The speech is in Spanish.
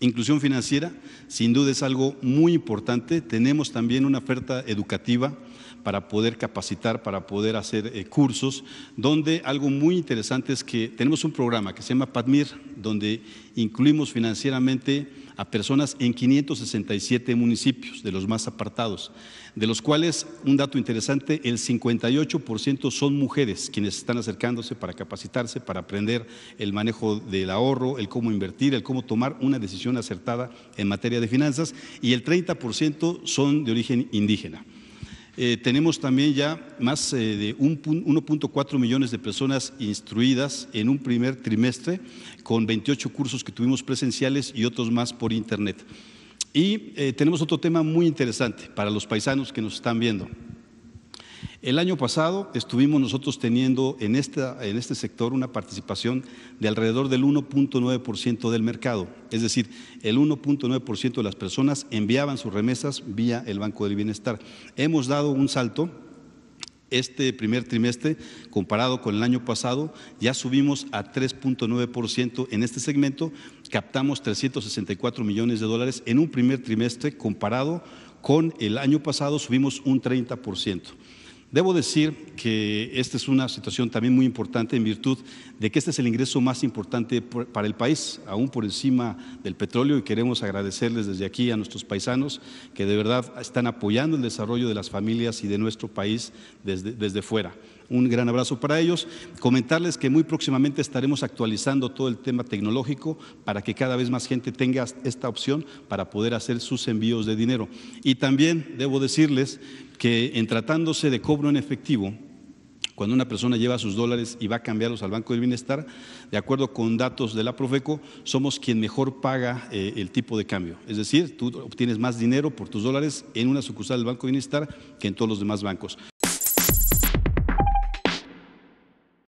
Inclusión financiera, sin duda, es algo muy importante. Tenemos también una oferta educativa para poder capacitar, para poder hacer eh, cursos, donde algo muy interesante es que tenemos un programa que se llama PADMIR, donde incluimos financieramente a personas en 567 municipios, de los más apartados, de los cuales, un dato interesante, el 58% son mujeres quienes están acercándose para capacitarse, para aprender el manejo del ahorro, el cómo invertir, el cómo tomar una decisión acertada en materia de finanzas y el 30% son de origen indígena. Eh, tenemos también ya más eh, de 1.4 millones de personas instruidas en un primer trimestre, con 28 cursos que tuvimos presenciales y otros más por Internet. Y eh, tenemos otro tema muy interesante para los paisanos que nos están viendo. El año pasado estuvimos nosotros teniendo en, este sector una participación de alrededor del 1.9% del mercado, es decir, el 1.9% de las personas enviaban sus remesas vía el Banco del Bienestar. Hemos dado un salto, este primer trimestre, comparado con el año pasado, ya subimos a 3.9% en este segmento, captamos 364 millones de dólares en un primer trimestre comparado con el año pasado, subimos un 30%. Debo decir que esta es una situación también muy importante en virtud de que este es el ingreso más importante para el país, aún por encima del petróleo, y queremos agradecerles desde aquí a nuestros paisanos que de verdad están apoyando el desarrollo de las familias y de nuestro país desde, desde fuera. Un gran abrazo para ellos. Comentarles que muy próximamente estaremos actualizando todo el tema tecnológico para que cada vez más gente tenga esta opción para poder hacer sus envíos de dinero. Y también debo decirles que en tratándose de cobro en efectivo, cuando una persona lleva sus dólares y va a cambiarlos al Banco del Bienestar, de acuerdo con datos de la Profeco, somos quien mejor paga eh, el tipo de cambio. Es decir, tú obtienes más dinero por tus dólares en una sucursal del Banco del Bienestar que en todos los demás bancos.